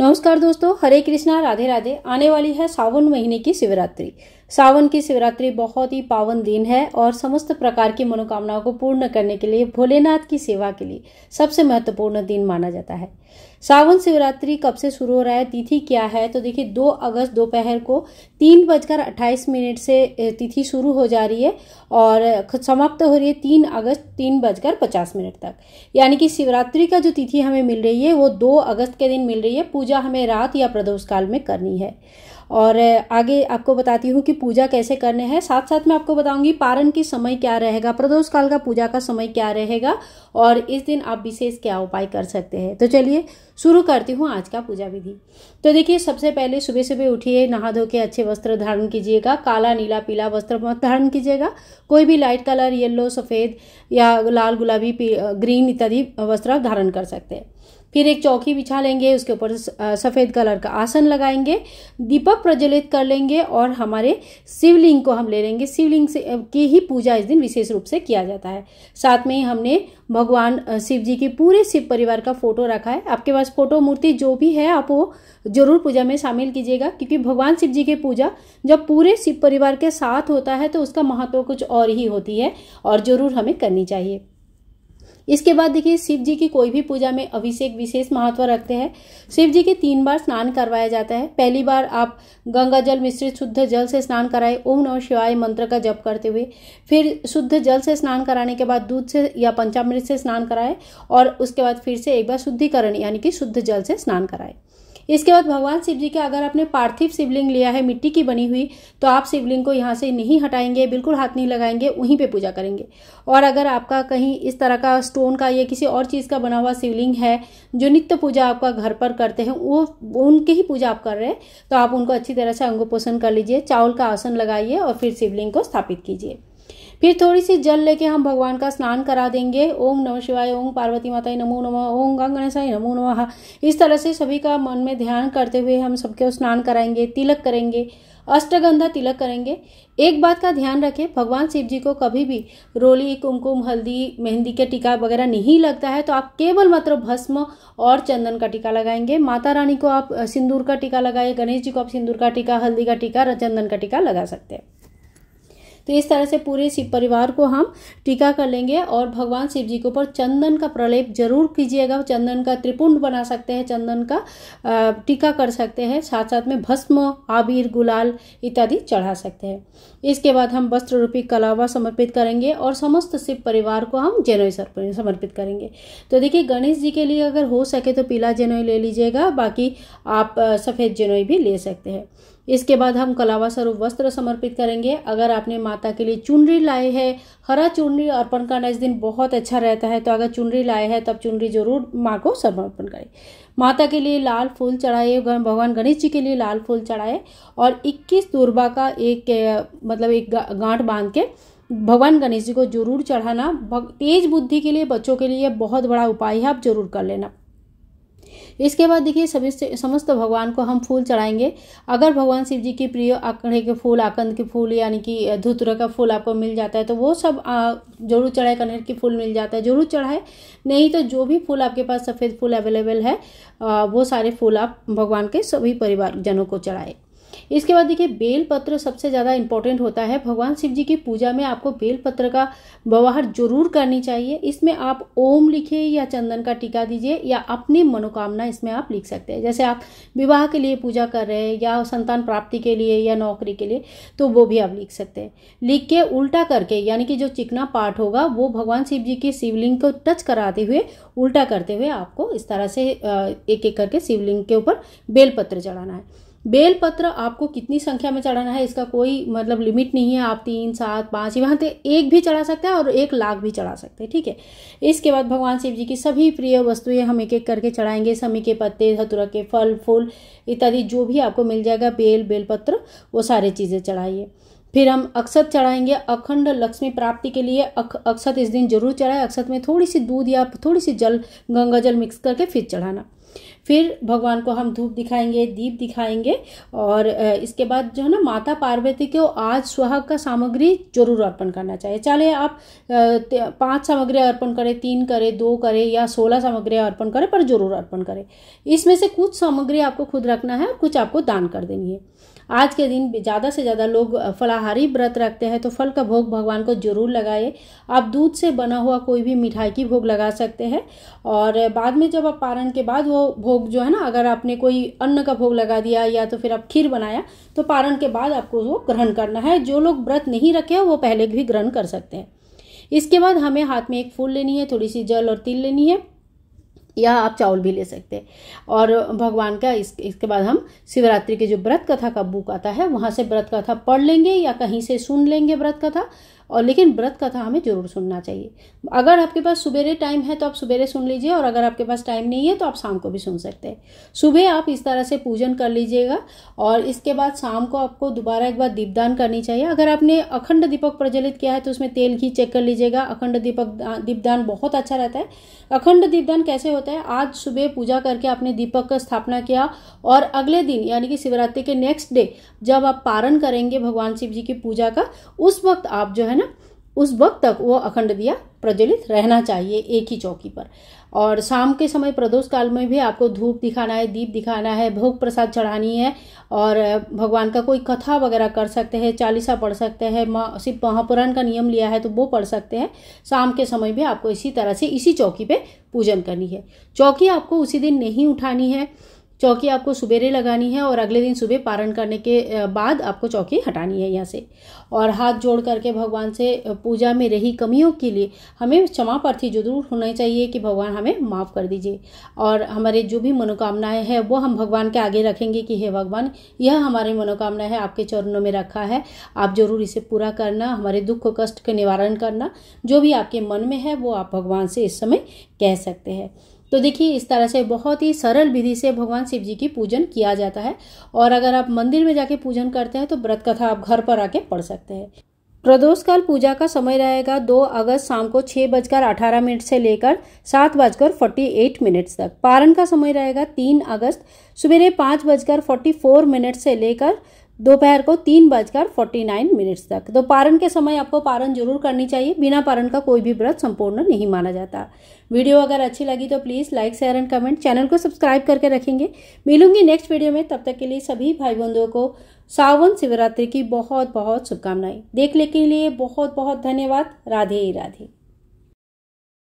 नमस्कार दोस्तों हरे कृष्णा राधे राधे आने वाली है सावन महीने की शिवरात्रि सावन की शिवरात्रि बहुत ही पावन दिन है और समस्त प्रकार की मनोकामनाओं को पूर्ण करने के लिए भोलेनाथ की सेवा के लिए सबसे महत्वपूर्ण दिन माना जाता है सावन शिवरात्रि कब से शुरू हो रहा है तिथि क्या है तो देखिए दो अगस्त दोपहर को तीन बजकर अट्ठाईस मिनट से तिथि शुरू हो जा रही है और समाप्त हो रही है तीन अगस्त तीन बजकर पचास मिनट तक यानी कि शिवरात्रि का जो तिथि हमें मिल रही है वो दो अगस्त के दिन मिल रही है पूजा हमें रात या प्रदोष काल में करनी है और आगे आपको बताती हूँ कि पूजा कैसे करने हैं साथ साथ मैं आपको बताऊंगी पारण की समय क्या रहेगा प्रदोष काल का पूजा का समय क्या रहेगा और इस दिन आप विशेष क्या उपाय कर सकते हैं तो चलिए शुरू करती हूँ आज का पूजा विधि तो देखिए सबसे पहले सुबह सुबह उठिए नहा धो के अच्छे वस्त्र धारण कीजिएगा काला नीला पीला वस्त्र धारण कीजिएगा कोई भी लाइट कलर येलो सफ़ेद या लाल गुलाबी ग्रीन इत्यादि वस्त्र धारण कर सकते हैं फिर एक चौकी बिछा लेंगे उसके ऊपर सफ़ेद कलर का आसन लगाएंगे दीपक प्रज्वलित कर लेंगे और हमारे शिवलिंग को हम ले लेंगे शिवलिंग से की ही पूजा इस दिन विशेष रूप से किया जाता है साथ में ही हमने भगवान शिव जी के पूरे शिव परिवार का फोटो रखा है आपके पास फोटो मूर्ति जो भी है आप वो जरूर पूजा में शामिल कीजिएगा क्योंकि भगवान शिव जी की पूजा जब पूरे शिव परिवार के साथ होता है तो उसका महत्व कुछ और ही होती है और जरूर हमें करनी चाहिए इसके बाद देखिए शिव जी की कोई भी पूजा में अभिषेक विशेष महत्व रखते हैं शिव जी के तीन बार स्नान करवाया जाता है पहली बार आप गंगा जल मिश्रित शुद्ध जल से स्नान कराए ओम नमः शिवाय मंत्र का जप करते हुए फिर शुद्ध जल से स्नान कराने के बाद दूध से या पंचामृत से स्नान कराए और उसके बाद फिर से एक बार शुद्धिकरण यानी कि शुद्ध जल से स्नान कराए इसके बाद भगवान शिव जी के अगर आपने पार्थिव शिवलिंग लिया है मिट्टी की बनी हुई तो आप शिवलिंग को यहाँ से नहीं हटाएंगे बिल्कुल हाथ नहीं लगाएंगे वहीं पे पूजा करेंगे और अगर आपका कहीं इस तरह का स्टोन का या किसी और चीज़ का बना हुआ शिवलिंग है जो नित्य पूजा आपका घर पर करते हैं वो उनकी ही पूजा आप कर रहे हैं तो आप उनको अच्छी तरह से अंगोपोषण कर लीजिए चावल का आसन लगाइए और फिर शिवलिंग को स्थापित कीजिए फिर थोड़ी सी जल लेके हम भगवान का स्नान करा देंगे ओम नमः शिवाय ओम पार्वती माता नमो नमः ओम गंग गणेशाय नमो नमः इस तरह से सभी का मन में ध्यान करते हुए हम सबके स्नान कराएंगे तिलक करेंगे अष्टगंधा तिलक करेंगे एक बात का ध्यान रखें भगवान शिव जी को कभी भी रोली कुमकुम हल्दी मेहंदी के टीका वगैरह नहीं लगता है तो आप केवल मात्र भस्म और चंदन का टीका लगाएंगे माता रानी को आप सिंदूर का टीका लगाए गणेश जी को आप सिंदूर का टीका हल्दी का टीका चंदन का टीका लगा सकते हैं तो इस तरह से पूरे शिव परिवार को हम टीका कर लेंगे और भगवान शिव जी के ऊपर चंदन का प्रलेप जरूर कीजिएगा चंदन का त्रिपुंड बना सकते हैं चंदन का टीका कर सकते हैं साथ साथ में भस्म आबिर गुलाल इत्यादि चढ़ा सकते हैं इसके बाद हम वस्त्र रूपी कलावा समर्पित करेंगे और समस्त शिव परिवार को हम जेनोई समर्पित करेंगे तो देखिए गणेश जी के लिए अगर हो सके तो पीला जेनोई ले लीजिएगा बाकी आप सफ़ेद जेनोई भी ले सकते हैं इसके बाद हम कलावा स्वरूप वस्त्र समर्पित करेंगे अगर आपने माता के लिए चुनरी लाए है हरा चुनरी अर्पण करना इस दिन बहुत अच्छा रहता है तो अगर चुनरी लाए है तो चुनरी जरूर माँ को समर्पण करें माता के लिए लाल फूल चढ़ाए भगवान गणेश जी के लिए लाल फूल चढ़ाए और 21 दूरबा का एक मतलब एक गांठ बांध के भगवान गणेश जी को जरूर चढ़ाना तेज बुद्धि के लिए बच्चों के लिए बहुत बड़ा उपाय है आप जरूर कर लेना इसके बाद देखिए सभी समस्त भगवान को हम फूल चढ़ाएंगे अगर भगवान शिव जी की प्रिय आकड़े के फूल आकंद के फूल यानी कि धुतुर का फूल आपको मिल जाता है तो वो सब जरूर चढ़ाए कनेर के फूल मिल जाता है जरूर चढ़ाए नहीं तो जो भी फूल आपके पास सफ़ेद फूल अवेलेबल है वो सारे फूल आप भगवान के सभी परिवार जनों को चढ़ाए इसके बाद देखिए बेलपत्र सबसे ज़्यादा इंपॉर्टेंट होता है भगवान शिव जी की पूजा में आपको बेलपत्र का व्यवहार जरूर करनी चाहिए इसमें आप ओम लिखिए या चंदन का टीका दीजिए या अपनी मनोकामना इसमें आप लिख सकते हैं जैसे आप विवाह के लिए पूजा कर रहे हैं या संतान प्राप्ति के लिए या नौकरी के लिए तो वो भी आप लिख सकते हैं लिख के उल्टा करके यानी कि जो चिकना पार्ट होगा वो भगवान शिव जी के शिवलिंग को टच कराते हुए उल्टा करते हुए आपको इस तरह से एक एक करके शिवलिंग के ऊपर बेलपत्र चढ़ाना है बेलपत्र आपको कितनी संख्या में चढ़ाना है इसका कोई मतलब लिमिट नहीं है आप तीन सात पाँच यहाँ तक तो एक भी चढ़ा सकते हैं और एक लाख भी चढ़ा सकते हैं ठीक है इसके बाद भगवान शिव जी की सभी प्रिय वस्तुएं हम एक एक करके चढ़ाएंगे समी के पत्ते धतुरा के फल फूल इत्यादि जो भी आपको मिल जाएगा बेल बेलपत्र वो सारी चीज़ें चढ़ाइए फिर हम अक्षत चढ़ाएंगे अखंड लक्ष्मी प्राप्ति के लिए अक्षत इस दिन जरूर चढ़ाए अक्षत में थोड़ी सी दूध या थोड़ी सी जल गंगा जल मिक्स करके फिर चढ़ाना फिर भगवान को हम धूप दिखाएंगे दीप दिखाएंगे और इसके बाद जो है ना माता पार्वती को आज सुहाग का सामग्री जरूर अर्पण करना चाहिए चाहे आप पांच सामग्री अर्पण करें तीन करें दो करें या सोलह सामग्री अर्पण करें पर जरूर अर्पण करें इसमें से कुछ सामग्री आपको खुद रखना है और कुछ आपको दान कर देनी है आज के दिन ज़्यादा से ज़्यादा लोग फलाहारी व्रत रखते हैं तो फल का भोग भगवान को जरूर लगाए आप दूध से बना हुआ कोई भी मिठाई की भोग लगा सकते हैं और बाद में जब आप पारण के बाद वो भोग भोग जो है ना अगर आपने कोई अन्न का भोग लगा दिया या तो फिर आप खीर बनाया तो पारण के बाद आपको वो ग्रहण करना है जो लोग व्रत नहीं रखे हैं वो पहले भी ग्रहण कर सकते हैं इसके बाद हमें हाथ में एक फूल लेनी है थोड़ी सी जल और तिल लेनी है या आप चावल भी ले सकते हैं और भगवान का इस इसके बाद हम शिवरात्रि के जो व्रत कथा का बुक आता है वहाँ से व्रत कथा पढ़ लेंगे या कहीं से सुन लेंगे व्रत कथा और लेकिन व्रत कथा हमें जरूर सुनना चाहिए अगर आपके पास सुबेरे टाइम है तो आप सुबेरे सुन लीजिए और अगर आपके पास टाइम नहीं है तो आप शाम को भी सुन सकते हैं सुबह आप इस तरह से पूजन कर लीजिएगा और इसके बाद शाम को आपको दोबारा एक बार दीपदान करनी चाहिए अगर आपने अखंड दीपक प्रज्वलित किया है तो उसमें तेल घी चेक कर लीजिएगा अखंड दीपक दीपदान बहुत अच्छा रहता है अखंड दीपदान कैसे होता होता है आज सुबह पूजा करके आपने दीपक का स्थापना किया और अगले दिन यानी कि शिवरात्रि के नेक्स्ट डे जब आप पारण करेंगे भगवान शिव जी की पूजा का उस वक्त आप जो है ना उस वक्त तक वो अखंड दिया प्रज्वलित रहना चाहिए एक ही चौकी पर और शाम के समय प्रदोष काल में भी आपको धूप दिखाना है दीप दिखाना है भोग प्रसाद चढ़ानी है और भगवान का कोई कथा वगैरह कर सकते हैं चालीसा पढ़ सकते हैं सिर्फ महापुराण का नियम लिया है तो वो पढ़ सकते हैं शाम के समय भी आपको इसी तरह से इसी चौकी पे पूजन करनी है चौकी आपको उसी दिन नहीं उठानी है चौकी आपको सुबेरे लगानी है और अगले दिन सुबह पारण करने के बाद आपको चौकी हटानी है यहाँ से और हाथ जोड़ करके भगवान से पूजा में रही कमियों के लिए हमें क्षमा प्रार्थी जरूर होना चाहिए कि भगवान हमें माफ़ कर दीजिए और हमारे जो भी मनोकामनाएं हैं वो हम भगवान के आगे रखेंगे कि हे भगवान यह हमारी मनोकामना है आपके चरणों में रखा है आप जरूर इसे पूरा करना हमारे दुख कष्ट का निवारण करना जो भी आपके मन में है वो आप भगवान से इस समय कह सकते हैं तो देखिए इस तरह से बहुत ही सरल विधि से भगवान शिव जी की पूजन किया जाता है और अगर आप मंदिर में जाके पूजन करते हैं तो व्रत कथा आप घर पर आके पढ़ सकते हैं प्रदोष काल पूजा का समय रहेगा 2 अगस्त शाम को छः बजकर अठारह मिनट से लेकर सात बजकर फोर्टी एट मिनट तक पारण का समय रहेगा 3 अगस्त सवेरे पाँच बजकर फोर्टी फोर मिनट से लेकर दोपहर को तीन बजकर फोर्टी नाइन मिनट्स तक तो पारण के समय आपको पारण जरूर करनी चाहिए बिना पारण का कोई भी व्रत संपूर्ण नहीं माना जाता वीडियो अगर अच्छी लगी तो please like share and comment channel को सब्सक्राइब करके रखेंगे मिलूंगी नेक्स्ट वीडियो में तब तक के लिए सभी भाई बंधुओं को सावन शिवरात्रि की बहुत बहुत शुभकामनाएं देखने के लिए बहुत बहुत धन्यवाद राधे राधे